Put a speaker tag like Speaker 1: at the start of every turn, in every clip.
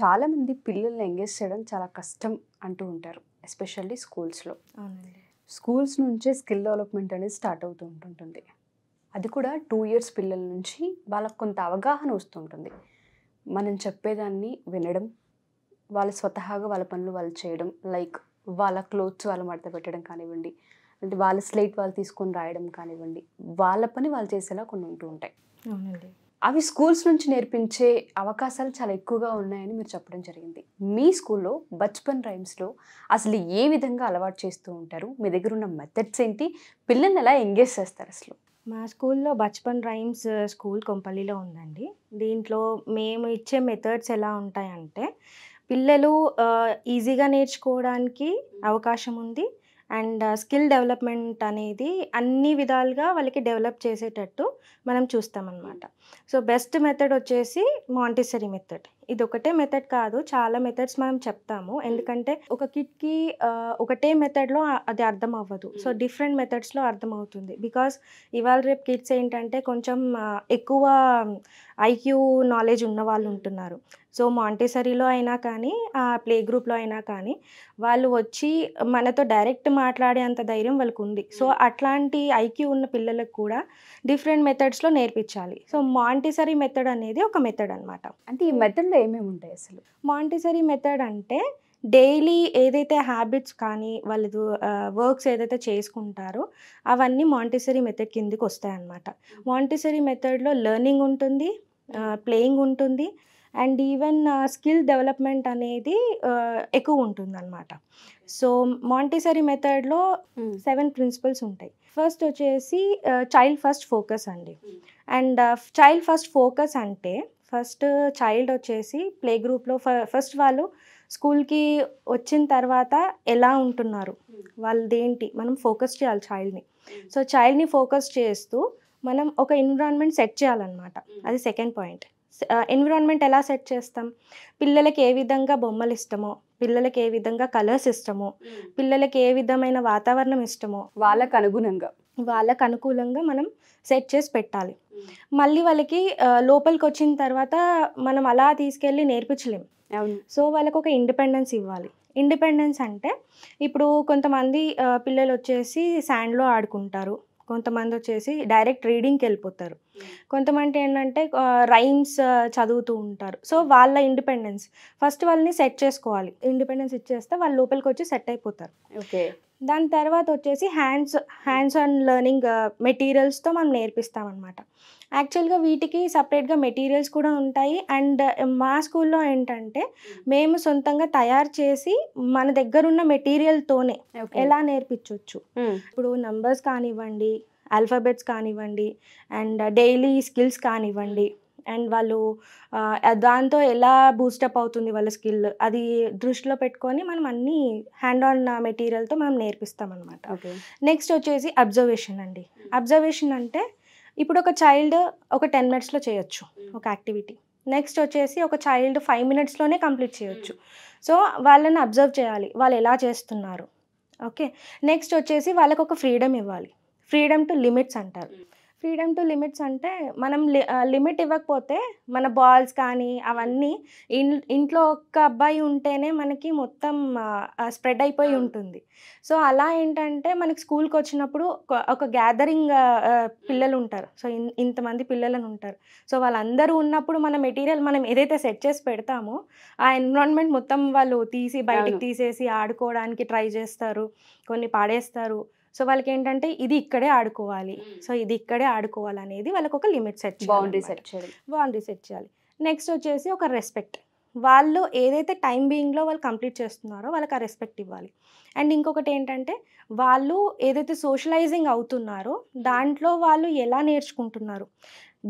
Speaker 1: చాలామంది పిల్లల్ని ఎంగేజ్ చేయడం చాలా కష్టం అంటూ ఉంటారు ఎస్పెషల్లీ స్కూల్స్లో స్కూల్స్ నుంచే స్కిల్ డెవలప్మెంట్ అనేది స్టార్ట్ అవుతూ ఉంటుంటుంది అది కూడా టూ ఇయర్స్ పిల్లల నుంచి వాళ్ళకు కొంత అవగాహన వస్తుంటుంది మనం చెప్పేదాన్ని వినడం వాళ్ళు స్వతహాగా వాళ్ళ పనులు వాళ్ళు చేయడం లైక్ వాళ్ళ క్లోత్స్ వాళ్ళ మడత పెట్టడం కానివ్వండి అంటే వాళ్ళ స్లేట్ వాళ్ళు తీసుకొని రాయడం కానివ్వండి వాళ్ళ పని వాళ్ళు చేసేలా కొన్ని ఉంటూ ఉంటాయి అవునండి అవి స్కూల్స్ నుంచి నేర్పించే అవకాశాలు చాలా ఎక్కువగా ఉన్నాయని మీరు చెప్పడం జరిగింది మీ స్కూల్లో బచ్పన్ రైమ్స్లో అసలు ఏ విధంగా అలవాటు చేస్తూ ఉంటారు మీ దగ్గర ఉన్న మెథడ్స్ ఏంటి పిల్లల్ని ఎలా ఎంగేజ్ చేస్తారు అసలు మా స్కూల్లో బచ్పన్ రైమ్స్
Speaker 2: స్కూల్ కొంపల్లిలో ఉందండి దీంట్లో మేము ఇచ్చే మెథడ్స్ ఎలా ఉంటాయంటే పిల్లలు ఈజీగా నేర్చుకోవడానికి అవకాశం ఉంది అండ్ స్కిల్ డెవలప్మెంట్ అనేది అన్ని విధాలుగా వాళ్ళకి డెవలప్ చేసేటట్టు మనం చూస్తామన్నమాట సో బెస్ట్ మెథడ్ వచ్చేసి మాంటిసరీ మెథడ్ ఇది ఒకటే మెథడ్ కాదు చాలా మెథడ్స్ మనం చెప్తాము ఎందుకంటే ఒక కి ఒకటే మెథడ్లో అది అర్థం అవ్వదు సో డిఫరెంట్ మెథడ్స్లో అర్థం అవుతుంది బికాస్ ఇవాళ రేపు కిడ్స్ ఏంటంటే కొంచెం ఎక్కువ ఐక్యూ నాలెడ్జ్ ఉన్న వాళ్ళు ఉంటున్నారు సో మాంటేసరీలో అయినా కానీ ఆ ప్లే గ్రూప్లో అయినా కానీ వాళ్ళు వచ్చి మనతో డైరెక్ట్ మాట్లాడేంత ధైర్యం వాళ్ళకు ఉంది సో అట్లాంటి ఐక్యూ ఉన్న పిల్లలకు కూడా డిఫరెంట్ మెథడ్స్లో నేర్పించాలి సో మాంటేసరీ మెథడ్ అనేది ఒక మెథడ్ అనమాట అంటే ఈ మెథడ్లో ఏమేమి ఉంటాయి అసలు మాంటిసరీ మెథడ్ అంటే డైలీ ఏదైతే హ్యాబిట్స్ కానీ వాళ్ళు వర్క్స్ ఏదైతే చేసుకుంటారో అవన్నీ మాంటిసరీ మెథడ్ కిందికి వస్తాయన్నమాట మాంటిసరీ మెథడ్లో లెర్నింగ్ ఉంటుంది ప్లేయింగ్ ఉంటుంది అండ్ ఈవెన్ స్కిల్ డెవలప్మెంట్ అనేది ఎక్కువ ఉంటుంది అనమాట సో మాంటిసరీ మెథడ్లో సెవెన్ ప్రిన్సిపల్స్ ఉంటాయి ఫస్ట్ వచ్చేసి చైల్డ్ ఫస్ట్ ఫోకస్ అండి అండ్ చైల్డ్ ఫస్ట్ ఫోకస్ అంటే ఫస్ట్ చైల్డ్ వచ్చేసి ప్లే గ్రూప్లో ఫ ఫస్ట్ వాళ్ళు స్కూల్కి వచ్చిన తర్వాత ఎలా ఉంటున్నారు వాళ్ళదేంటి మనం ఫోకస్ చేయాలి చైల్డ్ని సో చైల్డ్ని ఫోకస్ చేస్తూ మనం ఒక ఎన్విరాన్మెంట్ సెట్ చేయాలన్నమాట అది సెకండ్ పాయింట్ ఎన్విరాన్మెంట్ ఎలా సెట్ చేస్తాం పిల్లలకి ఏ విధంగా బొమ్మలు ఇష్టమో పిల్లలకి ఏ విధంగా కలర్స్ ఇష్టమో పిల్లలకి ఏ విధమైన వాతావరణం ఇష్టమో వాళ్ళకు అనుగుణంగా వాళ్ళకు అనుకూలంగా మనం సెట్ చేసి పెట్టాలి మళ్ళీ వాళ్ళకి లోపలికి వచ్చిన తర్వాత మనం అలా తీసుకెళ్ళి నేర్పించలేం సో వాళ్ళకు ఒక ఇండిపెండెన్స్ ఇవ్వాలి ఇండిపెండెన్స్ అంటే ఇప్పుడు కొంతమంది పిల్లలు వచ్చేసి శాండ్లో ఆడుకుంటారు కొంతమంది వచ్చేసి డైరెక్ట్ రీడింగ్కి వెళ్ళిపోతారు కొంతమంది ఏంటంటే రైమ్స్ చదువుతూ ఉంటారు సో వాళ్ళ ఇండిపెండెన్స్ ఫస్ట్ వాళ్ళని సెట్ చేసుకోవాలి ఇండిపెండెన్స్ ఇచ్చేస్తే వాళ్ళు లోపలికి వచ్చి సెట్ అయిపోతారు ఓకే దాని తర్వాత వచ్చేసి హ్యాండ్స్ హ్యాండ్స్ ఆన్ లెర్నింగ్ మెటీరియల్స్తో మనం నేర్పిస్తామన్నమాట యాక్చువల్గా వీటికి సపరేట్గా మెటీరియల్స్ కూడా ఉంటాయి అండ్ uh, మా స్కూల్లో ఏంటంటే మేము సొంతంగా తయారు చేసి మన దగ్గర ఉన్న మెటీరియల్తోనే ఎలా నేర్పించవచ్చు hmm. ఇప్పుడు నంబర్స్ కానివ్వండి ఆల్ఫాబెట్స్ కానివ్వండి అండ్ డైలీ స్కిల్స్ కానివ్వండి అండ్ వాళ్ళు దాంతో ఎలా బూస్టప్ అవుతుంది వాళ్ళ స్కిల్ అది దృష్టిలో పెట్టుకొని మనం అన్ని హ్యాండ్ ఆన్ మెటీరియల్తో మనం నేర్పిస్తాం అనమాట నెక్స్ట్ వచ్చేసి అబ్జర్వేషన్ అండి అబ్జర్వేషన్ అంటే ఇప్పుడు ఒక చైల్డ్ ఒక టెన్ మినిట్స్లో చేయొచ్చు hmm. ఒక యాక్టివిటీ నెక్స్ట్ వచ్చేసి ఒక చైల్డ్ ఫైవ్ మినిట్స్లోనే కంప్లీట్ చేయొచ్చు సో hmm. వాళ్ళని అబ్జర్వ్ చేయాలి వాళ్ళు ఎలా చేస్తున్నారు ఓకే నెక్స్ట్ వచ్చేసి వాళ్ళకు ఒక ఫ్రీడమ్ ఇవ్వాలి ఫ్రీడమ్ టు లిమిట్స్ అంటారు hmm. ఫ్రీడమ్ టు లిమిట్స్ అంటే మనం లిమిట్ ఇవ్వకపోతే మన బాల్స్ కానీ అవన్నీ ఇన్ ఇంట్లో ఒక్క అబ్బాయి ఉంటేనే మనకి మొత్తం స్ప్రెడ్ అయిపోయి ఉంటుంది సో అలా ఏంటంటే మనకి స్కూల్కి వచ్చినప్పుడు ఒక గ్యాదరింగ్ పిల్లలు ఉంటారు సో ఇంతమంది పిల్లలను ఉంటారు సో వాళ్ళందరూ ఉన్నప్పుడు మన మెటీరియల్ మనం ఏదైతే సెట్ చేసి పెడతామో ఆ ఎన్విరాన్మెంట్ మొత్తం వాళ్ళు తీసి బయటకు తీసేసి ఆడుకోవడానికి ట్రై చేస్తారు కొన్ని పాడేస్తారు సో వాళ్ళకి ఏంటంటే ఇది ఇక్కడే ఆడుకోవాలి సో ఇది ఇక్కడే ఆడుకోవాలి అనేది వాళ్ళకి ఒక లిమిట్ సెట్ బౌండరీ సెట్ చేయాలి బౌండరీ సెట్ చేయాలి నెక్స్ట్ వచ్చేసి ఒక రెస్పెక్ట్ వాళ్ళు ఏదైతే టైం బీయింగ్లో వాళ్ళు కంప్లీట్ చేస్తున్నారో వాళ్ళకి ఆ రెస్పెక్ట్ ఇవ్వాలి అండ్ ఇంకొకటి ఏంటంటే వాళ్ళు ఏదైతే సోషలైజింగ్ అవుతున్నారో దాంట్లో వాళ్ళు ఎలా నేర్చుకుంటున్నారు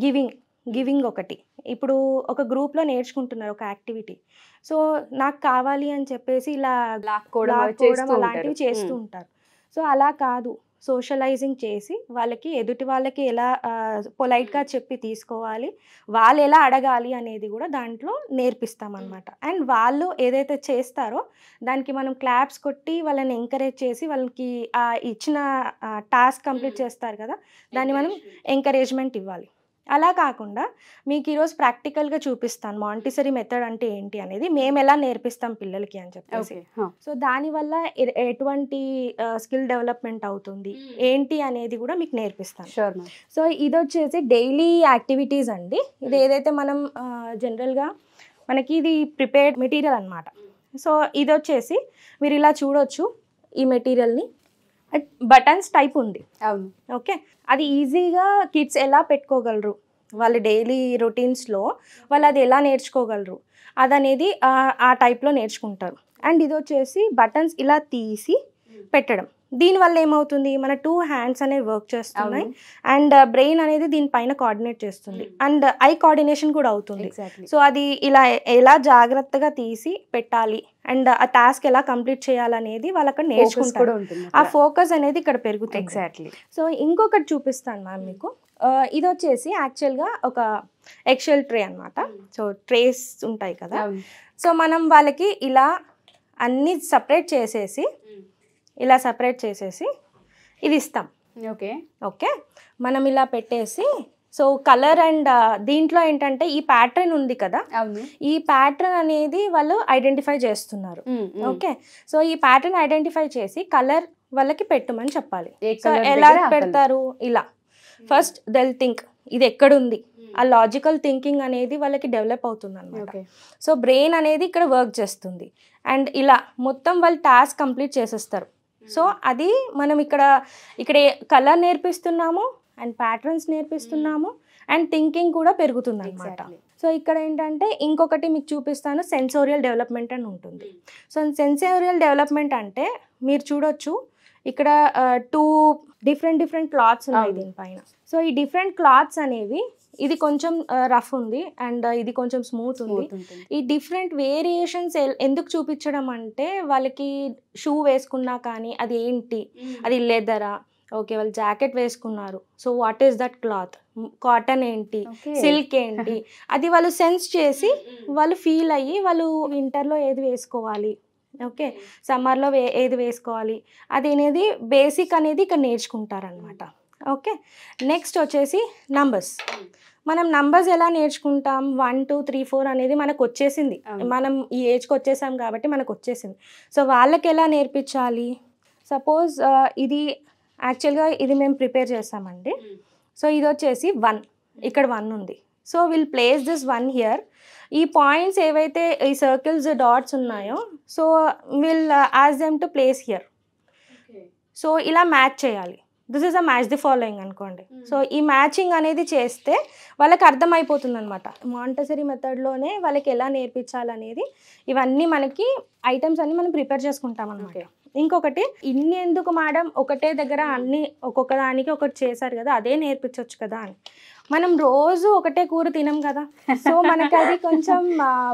Speaker 2: గివింగ్ గివింగ్ ఒకటి ఇప్పుడు ఒక గ్రూప్లో నేర్చుకుంటున్నారు ఒక యాక్టివిటీ సో నాకు కావాలి అని చెప్పేసి ఇలా లాక్కోవడం అలాంటివి చేస్తూ ఉంటారు సో అలా కాదు సోషలైజింగ్ చేసి వాళ్ళకి ఎదుటి వాళ్ళకి ఎలా పొలైట్గా చెప్పి తీసుకోవాలి వాళ్ళు ఎలా అడగాలి అనేది కూడా దాంట్లో నేర్పిస్తామన్నమాట అండ్ వాళ్ళు ఏదైతే చేస్తారో దానికి మనం క్లాప్స్ కొట్టి వాళ్ళని ఎంకరేజ్ చేసి వాళ్ళకి ఇచ్చిన టాస్క్ కంప్లీట్ చేస్తారు కదా దాన్ని మనం ఎంకరేజ్మెంట్ ఇవ్వాలి అలా కాకుండా మీకు ఈరోజు ప్రాక్టికల్గా చూపిస్తాను మాంటిసరీ మెథడ్ అంటే ఏంటి అనేది మేము ఎలా నేర్పిస్తాం పిల్లలకి అని చెప్పేసి సో దానివల్ల ఎటువంటి స్కిల్ డెవలప్మెంట్ అవుతుంది ఏంటి అనేది కూడా మీకు నేర్పిస్తాను సో ఇది వచ్చేసి డైలీ యాక్టివిటీస్ అండి ఇది ఏదైతే మనం జనరల్గా మనకి ఇది ప్రిపేర్డ్ మెటీరియల్ అనమాట సో ఇది వచ్చేసి మీరు ఇలా చూడొచ్చు ఈ మెటీరియల్ని బటన్స్ టైప్ ఉంది అవును ఓకే అది ఈజీగా కిడ్స్ ఎలా పెట్టుకోగలరు వాళ్ళ డైలీ రొటీన్స్లో వాళ్ళు అది ఎలా నేర్చుకోగలరు అదనేది ఆ టైప్లో నేర్చుకుంటారు అండ్ ఇది వచ్చేసి బటన్స్ ఇలా తీసి పెట్టడం దీనివల్ల ఏమవుతుంది మన టూ హ్యాండ్స్ అనేవి వర్క్ చేస్తున్నాయి అండ్ బ్రెయిన్ uh, అనేది దీనిపైన కోఆర్డినేట్ చేస్తుంది అండ్ ఐ కోఆర్డినేషన్ కూడా అవుతుంది సో అది ఇలా ఎలా జాగ్రత్తగా తీసి పెట్టాలి అండ్ uh, ఆ టాస్క్ ఎలా కంప్లీట్ చేయాలనేది వాళ్ళు అక్కడ నేర్చుకుంటారు ఆ ఫోకస్ అనేది ఇక్కడ పెరుగుతుంది ఎగ్జాక్ట్లీ సో ఇంకొకటి చూపిస్తాను మ్యామ్ మీకు uh, ఇది వచ్చేసి యాక్చువల్గా ఒక ఎక్సెల్ ట్రే అనమాట సో ట్రేస్ ఉంటాయి కదా సో మనం వాళ్ళకి ఇలా అన్ని సపరేట్ చేసేసి hmm. ఇలా సపరేట్ చేసేసి ఇది ఇస్తాం ఓకే ఓకే మనం ఇలా పెట్టేసి సో కలర్ అండ్ దీంట్లో ఏంటంటే ఈ ప్యాటర్న్ ఉంది కదా ఈ ప్యాటర్న్ అనేది వాళ్ళు ఐడెంటిఫై చేస్తున్నారు ఓకే సో ఈ ప్యాటర్న్ ఐడెంటిఫై చేసి కలర్ వాళ్ళకి పెట్టమని చెప్పాలి సో ఎలా పెడతారు ఇలా ఫస్ట్ దెల్ థింక్ ఇది ఎక్కడుంది ఆ లాజికల్ థింకింగ్ అనేది వాళ్ళకి డెవలప్ అవుతుంది అనమాట సో బ్రెయిన్ అనేది ఇక్కడ వర్క్ చేస్తుంది అండ్ ఇలా మొత్తం వాళ్ళు టాస్క్ కంప్లీట్ చేసేస్తారు సో అది మనం ఇక్కడ ఇక్కడ కలర్ నేర్పిస్తున్నాము అండ్ ప్యాటర్న్స్ నేర్పిస్తున్నాము అండ్ థింకింగ్ కూడా పెరుగుతుంది అనమాట సో ఇక్కడ ఏంటంటే ఇంకొకటి మీకు చూపిస్తాను సెన్సోరియల్ డెవలప్మెంట్ అని ఉంటుంది hmm. సో సెన్సోరియల్ డెవలప్మెంట్ అంటే మీరు చూడొచ్చు ఇక్కడ టూ డిఫరెంట్ డిఫరెంట్ క్లాత్స్ ఉన్నాయి దీనిపైన సో ఈ డిఫరెంట్ క్లాత్స్ అనేవి ఇది కొంచెం రఫ్ ఉంది అండ్ ఇది కొంచెం స్మూత్ ఉంది ఈ డిఫరెంట్ వేరియేషన్స్ ఎందుకు చూపించడం అంటే వాళ్ళకి షూ వేసుకున్నా కానీ అది ఏంటి అది లెదరా ఓకే వాళ్ళు జాకెట్ వేసుకున్నారు so what is that cloth cotton ఏంటి సిల్క్ ఏంటి అది వాళ్ళు సెన్స్ చేసి వాళ్ళు ఫీల్ అయ్యి వాళ్ళు వింటర్లో ఏది వేసుకోవాలి ఓకే సమ్మర్లో వే ఏది వేసుకోవాలి అది అనేది బేసిక్ అనేది ఇక్కడ నేర్చుకుంటారనమాట ఓకే నెక్స్ట్ వచ్చేసి నంబర్స్ మనం నంబర్స్ ఎలా నేర్చుకుంటాం వన్ టూ త్రీ ఫోర్ అనేది మనకు వచ్చేసింది మనం ఈ ఏజ్కి వచ్చేసాం కాబట్టి మనకు వచ్చేసింది సో వాళ్ళకి ఎలా నేర్పించాలి సపోజ్ ఇది యాక్చువల్గా ఇది మేము ప్రిపేర్ చేస్తామండి సో ఇది వచ్చేసి వన్ ఇక్కడ వన్ ఉంది so will place this one here ఈ పాయింట్స్ ఏవైతే ఈ సర్కిల్స్ డాట్స్ ఉన్నాయో so will ask them to place here so ఇలా మ్యాచ్ చేయాలి this is a match the following అనుకోండి సో hmm. ఈ మ్యాచింగ్ అనేది చేస్తే వాళ్ళకి అర్థమైపోతుంది అనమాట మాంటసరీ మెథడ్లోనే వాళ్ళకి ఎలా నేర్పించాలనేది ఇవన్నీ మనకి ఐటమ్స్ అన్ని మనం ప్రిపేర్ చేసుకుంటాం అనమాట ఇంకొకటి ఇన్ని ఎందుకు మేడం ఒకటే దగ్గర అన్ని ఒక్కొక్క దానికి ఒకటి చేశారు కదా అదే నేర్పించవచ్చు కదా అని మనం రోజు ఒకటే కూర తినం కదా సో మనకి అది కొంచెం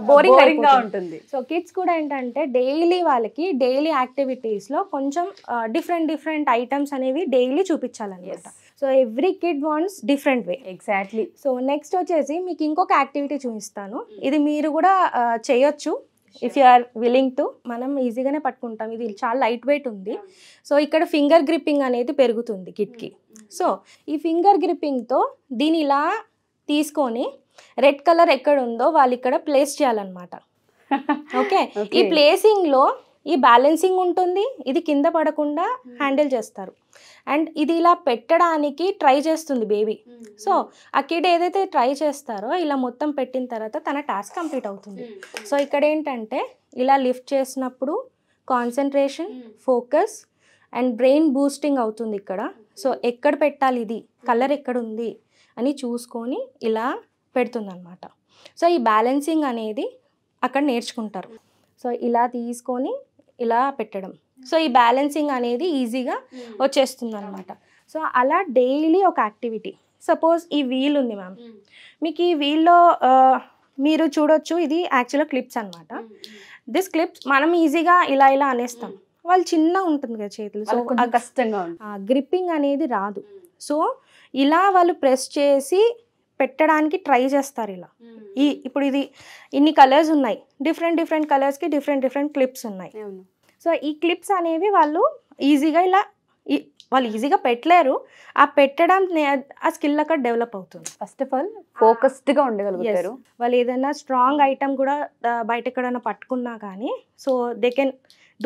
Speaker 2: బోరింగ్ గా ఉంటుంది సో కిడ్స్ కూడా ఏంటంటే డైలీ వాళ్ళకి డైలీ యాక్టివిటీస్ లో కొంచెం డిఫరెంట్ డిఫరెంట్ ఐటమ్స్ అనేవి డైలీ చూపించాలన్నమాట so every kid wants different way exactly so next వచ్చేసి మీకు ఇంకొక యాక్టివిటీ చూపిస్తాను hmm. ఇది మీరు కూడా చేయొచ్చు if you are willing to మనం ఈజీగానే పట్టుకుంటాం ఇది చాలా లైట్ వెయిట్ ఉంది సో ఇక్కడ ఫింగర్ గ్రిప్పింగ్ అనేది పెరుగుతుంది కిట్కి సో hmm, hmm. ఈ ఫింగర్ గ్రిప్పింగ్తో దీని ఇలా తీసుకొని రెడ్ కలర్ ఎక్కడ ఉందో వాళ్ళు ఇక్కడ ప్లేస్ చేయాలన్నమాట ఓకే ఈ ప్లేసింగ్లో ఈ బ్యాలెన్సింగ్ ఉంటుంది ఇది కింద పడకుండా hmm. హ్యాండిల్ చేస్తారు అండ్ ఇది ఇలా పెట్టడానికి ట్రై చేస్తుంది బేబీ hmm. సో ఆ కిడ్ ఏదైతే ట్రై చేస్తారో ఇలా మొత్తం పెట్టిన తర్వాత తన టాస్క్ కంప్లీట్ అవుతుంది hmm. సో ఇక్కడ ఏంటంటే ఇలా లిఫ్ట్ చేసినప్పుడు concentration focus and brain boosting అవుతుంది ఇక్కడ సో ఎక్కడ పెట్టాలి ఇది కలర్ ఎక్కడ ఉంది అని చూసుకొని ఇలా పెడుతుందన్నమాట సో ఈ బ్యాలెన్సింగ్ అనేది అక్కడ నేర్చుకుంటారు సో ఇలా తీసుకొని ఇలా పెట్టడం సో ఈ బ్యాలెన్సింగ్ అనేది ఈజీగా hmm. వచ్చేస్తుంది అనమాట సో అలా డైలీ ఒక యాక్టివిటీ సపోజ్ ఈ వీల్ ఉంది మ్యామ్ hmm. మీకు ఈ వీల్లో మీరు చూడొచ్చు ఇది యాక్చువల్గా క్లిప్స్ అనమాట hmm, దిస్ క్లిప్స్ మనం ఈజీగా ఇలా ఇలా అనేస్తాం వాళ్ళు చిన్న ఉంటుంది కదా చేతులు సో కష్టంగా గ్రిప్పింగ్ అనేది రాదు సో ఇలా వాళ్ళు ప్రెస్ చేసి పెట్టడానికి ట్రై చేస్తారు ఇలా ఈ ఇప్పుడు ఇది ఇన్ని కలర్స్ ఉన్నాయి డిఫరెంట్ డిఫరెంట్ కలర్స్కి డిఫరెంట్ డిఫరెంట్ క్లిప్స్ ఉన్నాయి సో ఈ క్లిప్స్ అనేవి వాళ్ళు ఈజీగా ఇలా వాళ్ళు ఈజీగా పెట్టలేరు ఆ పెట్టడం ఆ స్కిల్ అక్కడ డెవలప్ అవుతుంది ఫస్ట్ ఆఫ్ ఆల్ ఫోకస్డ్గా ఉండగలుగుతారు వాళ్ళు ఏదైనా స్ట్రాంగ్ ఐటమ్ కూడా బయట ఎక్కడైనా పట్టుకున్నా కానీ so they can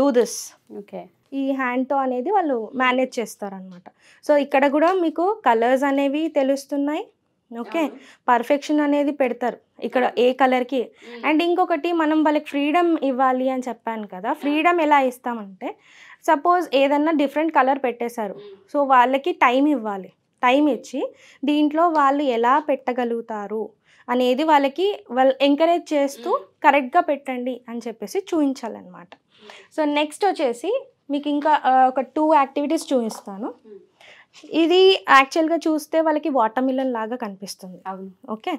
Speaker 2: do this okay ఈ హ్యాండ్తో అనేది వాళ్ళు మేనేజ్ చేస్తారనమాట సో ఇక్కడ కూడా మీకు కలర్స్ అనేవి తెలుస్తున్నాయి ఓకే పర్ఫెక్షన్ అనేది పెడతారు ఇక్కడ ఏ కలర్కి అండ్ ఇంకొకటి మనం వాళ్ళకి ఫ్రీడమ్ ఇవ్వాలి అని చెప్పాను కదా ఫ్రీడమ్ ఎలా ఇస్తామంటే సపోజ్ ఏదన్నా డిఫరెంట్ కలర్ పెట్టేశారు సో వాళ్ళకి టైం ఇవ్వాలి టైం ఇచ్చి దీంట్లో వాళ్ళు ఎలా పెట్టగలుగుతారు అనేది వాళ్ళకి వాళ్ళు ఎంకరేజ్ చేస్తూ కరెక్ట్గా పెట్టండి అని చెప్పేసి చూపించాలన్నమాట సో నెక్స్ట్ వచ్చేసి మీకు ఇంకా ఒక టూ యాక్టివిటీస్ చూపిస్తాను ఇది యాక్చువల్గా చూస్తే వాళ్ళకి వాటర్ మిలన్ లాగా కనిపిస్తుంది అవును ఓకే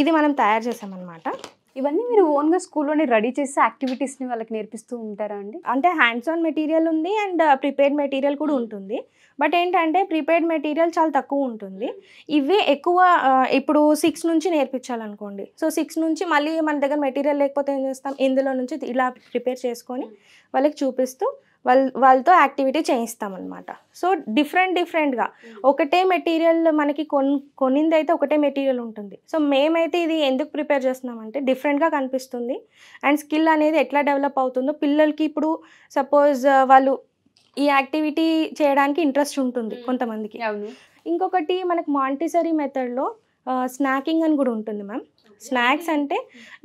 Speaker 2: ఇది మనం తయారు చేసామన్నమాట ఇవన్నీ మీరు ఓన్గా స్కూల్లోనే రెడీ చేసి యాక్టివిటీస్ని వాళ్ళకి నేర్పిస్తూ ఉంటారా అండి అంటే హ్యాండ్స్ ఆన్ మెటీరియల్ ఉంది అండ్ ప్రిపేర్డ్ మెటీరియల్ కూడా hmm. ఉంటుంది బట్ ఏంటంటే ప్రిపేర్డ్ మెటీరియల్ చాలా తక్కువ ఉంటుంది ఇవే ఎక్కువ uh, ఇప్పుడు సిక్స్ నుంచి నేర్పించాలనుకోండి సో సిక్స్ నుంచి మళ్ళీ మన దగ్గర మెటీరియల్ లేకపోతే ఏం చేస్తాం ఇందులో నుంచి ఇలా ప్రిపేర్ చేసుకొని hmm. వాళ్ళకి చూపిస్తూ వాళ్ళు వాళ్ళతో యాక్టివిటీ చేయిస్తామన్నమాట సో డిఫరెంట్ డిఫరెంట్గా ఒకటే మెటీరియల్ మనకి కొన్ కొనిందైతే ఒకటే మెటీరియల్ ఉంటుంది సో మేమైతే ఇది ఎందుకు ప్రిపేర్ చేస్తున్నామంటే డిఫరెంట్గా కనిపిస్తుంది అండ్ స్కిల్ అనేది ఎట్లా డెవలప్ అవుతుందో పిల్లలకి ఇప్పుడు సపోజ్ వాళ్ళు ఈ యాక్టివిటీ చేయడానికి ఇంట్రెస్ట్ ఉంటుంది కొంతమందికి ఇంకొకటి మనకు మాంటిసరీ మెథడ్లో స్నాకింగ్ అని కూడా ఉంటుంది మ్యామ్ స్నాక్స్ అంటే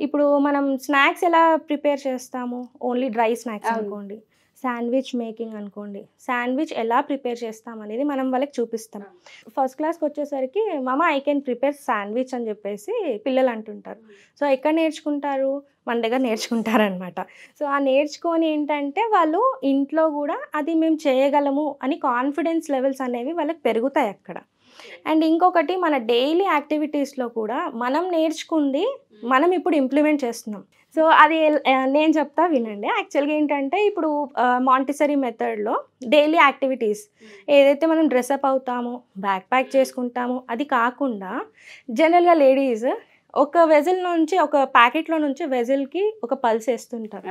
Speaker 2: ఇప్పుడు మనం స్నాక్స్ ఎలా ప్రిపేర్ చేస్తాము ఓన్లీ డ్రై స్నాక్స్ అనుకోండి శాండ్విచ్ మేకింగ్ అనుకోండి శాండ్విచ్ ఎలా ప్రిపేర్ చేస్తాం అనేది మనం వాళ్ళకి చూపిస్తాం ఫస్ట్ క్లాస్కి వచ్చేసరికి మమ ఐ కెన్ ప్రిపేర్ శాండ్విచ్ అని చెప్పేసి పిల్లలు అంటుంటారు సో ఎక్కడ నేర్చుకుంటారు మన దగ్గర నేర్చుకుంటారనమాట సో ఆ నేర్చుకొని ఏంటంటే వాళ్ళు ఇంట్లో కూడా అది మేము చేయగలము అని కాన్ఫిడెన్స్ లెవెల్స్ అనేవి వాళ్ళకి పెరుగుతాయి అక్కడ అండ్ ఇంకొకటి మన డైలీ యాక్టివిటీస్లో కూడా మనం నేర్చుకుంది మనం ఇప్పుడు ఇంప్లిమెంట్ చేస్తున్నాం సో అది నేను చెప్తా వినండి యాక్చువల్గా ఏంటంటే ఇప్పుడు మాంటిసరీ మెథడ్లో డైలీ యాక్టివిటీస్ ఏదైతే మనం డ్రెస్అప్ అవుతామో బ్యాక్ ప్యాక్ hmm. చేసుకుంటామో అది కాకుండా జనరల్గా లేడీస్ ఒక వెజిల్ నుంచి ఒక ప్యాకెట్లో నుంచి వెజిల్కి ఒక పల్స్ వేస్తుంటారు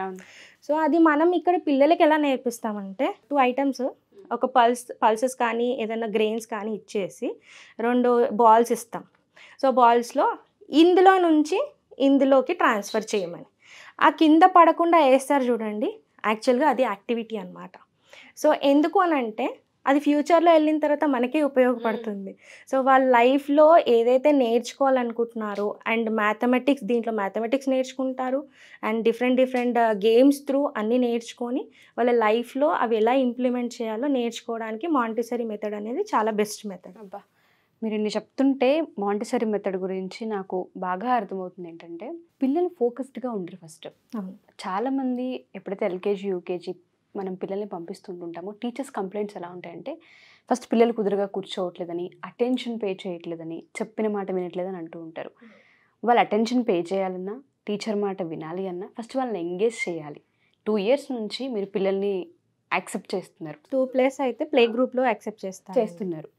Speaker 2: సో అది మనం ఇక్కడ పిల్లలకి ఎలా నేర్పిస్తామంటే టూ ఐటమ్స్ hmm. ఒక పల్స్ పల్సెస్ కానీ ఏదైనా గ్రెయిన్స్ కానీ ఇచ్చేసి రెండు బాల్స్ ఇస్తాం సో బాల్స్లో ఇందులో నుంచి ఇందులోకి ట్రాన్స్ఫర్ చేయమని ఆ కింద పడకుండా వేస్తారు చూడండి యాక్చువల్గా అది యాక్టివిటీ అనమాట సో ఎందుకు అని అంటే అది ఫ్యూచర్లో వెళ్ళిన తర్వాత మనకి ఉపయోగపడుతుంది సో hmm. వాళ్ళ లైఫ్లో ఏదైతే నేర్చుకోవాలనుకుంటున్నారో అండ్ మ్యాథమెటిక్స్ దీంట్లో మ్యాథమెటిక్స్ నేర్చుకుంటారు and different different games through అన్నీ నేర్చుకొని వాళ్ళ లైఫ్లో అవి ఎలా ఇంప్లిమెంట్ చేయాలో నేర్చుకోవడానికి మాంటిసరీ
Speaker 1: మెథడ్ అనేది చాలా బెస్ట్ మెథడ్ అబ్బా మీరు ఇన్ని చెప్తుంటే మాంటిసరీ మెథడ్ గురించి నాకు బాగా అర్థమవుతుంది ఏంటంటే పిల్లలు ఫోకస్డ్గా ఉండరు ఫస్ట్ చాలామంది ఎప్పుడైతే ఎల్కేజీ యూకేజీ మనం పిల్లల్ని పంపిస్తుంటుంటామో టీచర్స్ కంప్లైంట్స్ ఎలా ఉంటాయంటే ఫస్ట్ పిల్లలు కుదురుగా కూర్చోవట్లేదని అటెన్షన్ పే చేయట్లేదని చెప్పిన మాట వినట్లేదని అంటూ ఉంటారు వాళ్ళు అటెన్షన్ పే చేయాలన్నా టీచర్ మాట వినాలి అన్నా ఫస్ట్ వాళ్ళని ఎంగేజ్ చేయాలి టూ ఇయర్స్ నుంచి మీరు పిల్లల్ని యాక్సెప్ట్ చేస్తున్నారు టూ ప్లేస్ అయితే ప్లే గ్రూప్లో యాక్సెప్ట్ చేస్తారు చేస్తున్నారు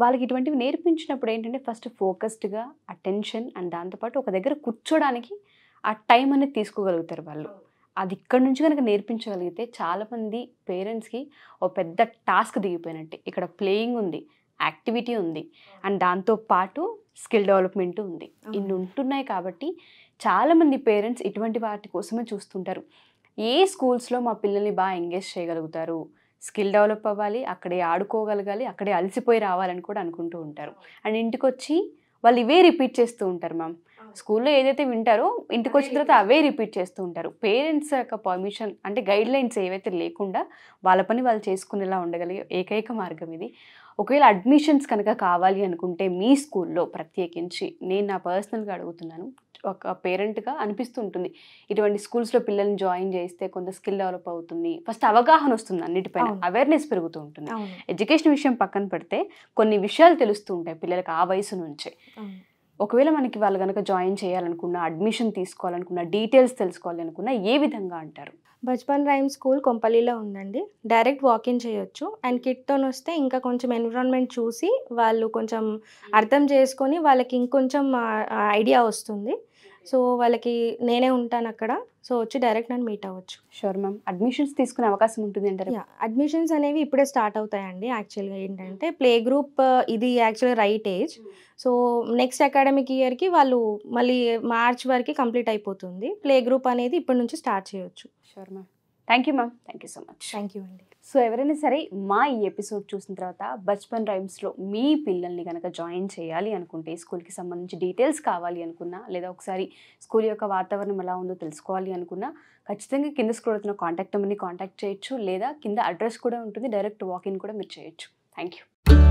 Speaker 1: వాళ్ళకి ఇటువంటివి నేర్పించినప్పుడు ఏంటంటే ఫస్ట్ ఫోకస్డ్గా అటెన్షన్ అండ్ దాంతోపాటు ఒక దగ్గర కూర్చోడానికి ఆ టైం అనేది తీసుకోగలుగుతారు వాళ్ళు అది ఇక్కడ నుంచి కనుక నేర్పించగలిగితే చాలామంది పేరెంట్స్కి ఓ పెద్ద టాస్క్ దిగిపోయినట్టే ఇక్కడ ప్లేయింగ్ ఉంది యాక్టివిటీ ఉంది అండ్ దాంతో పాటు స్కిల్ డెవలప్మెంట్ ఉంది ఇన్ని ఉంటున్నాయి కాబట్టి చాలామంది పేరెంట్స్ ఇటువంటి వాటి కోసమే చూస్తుంటారు ఏ స్కూల్స్లో మా పిల్లల్ని బాగా ఎంగేజ్ చేయగలుగుతారు స్కిల్ డెవలప్ అవ్వాలి అక్కడే ఆడుకోగలగాలి అక్కడే అలసిపోయి రావాలని కూడా అనుకుంటూ ఉంటారు అండ్ ఇంటికి వచ్చి వాళ్ళు ఇవే రిపీట్ చేస్తూ ఉంటారు మ్యామ్ స్కూల్లో ఏదైతే వింటారో ఇంటికి వచ్చిన తర్వాత అవే రిపీట్ చేస్తూ ఉంటారు పేరెంట్స్ యొక్క పర్మిషన్ అంటే గైడ్ లైన్స్ ఏవైతే లేకుండా వాళ్ళ పని వాళ్ళు చేసుకునేలా ఉండగలిగే ఏకైక మార్గం ఇది ఒకవేళ అడ్మిషన్స్ కనుక కావాలి అనుకుంటే మీ స్కూల్లో ప్రత్యేకించి నేను నా పర్సనల్గా అడుగుతున్నాను ఒక పేరెంట్గా అనిపిస్తుంటుంది ఇటువంటి స్కూల్స్లో పిల్లల్ని జాయిన్ చేస్తే కొంత స్కిల్ డెవలప్ అవుతుంది ఫస్ట్ అవగాహన వస్తుంది అన్నిటిపైన అవేర్నెస్ పెరుగుతూ ఉంటుంది ఎడ్యుకేషన్ విషయం పక్కన పెడితే కొన్ని విషయాలు తెలుస్తూ ఉంటాయి పిల్లలకి ఆ వయసు నుంచే ఒకవేళ మనకి వాళ్ళు కనుక జాయిన్ చేయాలనుకున్నా అడ్మిషన్ తీసుకోవాలనుకున్నా డీటెయిల్స్ తెలుసుకోవాలి అనుకున్నా ఏ విధంగా అంటారు
Speaker 2: బజ్పన్ రైమ్ స్కూల్ కొంపల్లిలో ఉందండి డైరెక్ట్ వాకిన్ చేయొచ్చు అండ్ కిట్తో వస్తే ఇంకా కొంచెం ఎన్విరాన్మెంట్ చూసి వాళ్ళు కొంచెం అర్థం చేసుకొని వాళ్ళకి ఇంకొంచెం ఐడియా వస్తుంది సో వాళ్ళకి నేనే ఉంటాను అక్కడ సో వచ్చి డైరెక్ట్ నన్ను మీట్ అవ్వచ్చు షూర్ మ్యామ్ అడ్మిషన్స్ తీసుకునే అవకాశం ఉంటుంది అంటారు అడ్మిషన్స్ అనేవి ఇప్పుడే స్టార్ట్ అవుతాయండి యాక్చువల్గా ఏంటంటే ప్లే గ్రూప్ ఇది యాక్చువల్గా right age so next academic ఇయర్కి వాళ్ళు మళ్ళీ మార్చ్ వరకు కంప్లీట్ అయిపోతుంది ప్లే గ్రూప్ అనేది ఇప్పటి నుంచి స్టార్ట్ చేయొచ్చు
Speaker 1: sure ma'am thank you ma'am thank you so much thank you అండి సో ఎవరైనా సరే మా ఈ ఎపిసోడ్ చూసిన తర్వాత బచ్పన్ రైమ్స్లో మీ పిల్లల్ని కనుక జాయిన్ చేయాలి అనుకుంటే స్కూల్కి సంబంధించి డీటెయిల్స్ కావాలి అనుకున్నా లేదా ఒకసారి స్కూల్ యొక్క వాతావరణం ఎలా ఉందో తెలుసుకోవాలి అనుకున్నా ఖచ్చితంగా కింద స్కూల్ అవుతున్న కాంటాక్ట్ నెంబర్ని కాంటాక్ట్ చేయొచ్చు లేదా కింద అడ్రస్ కూడా ఉంటుంది డైరెక్ట్ వాకిన్ కూడా మీరు చేయొచ్చు థ్యాంక్ యూ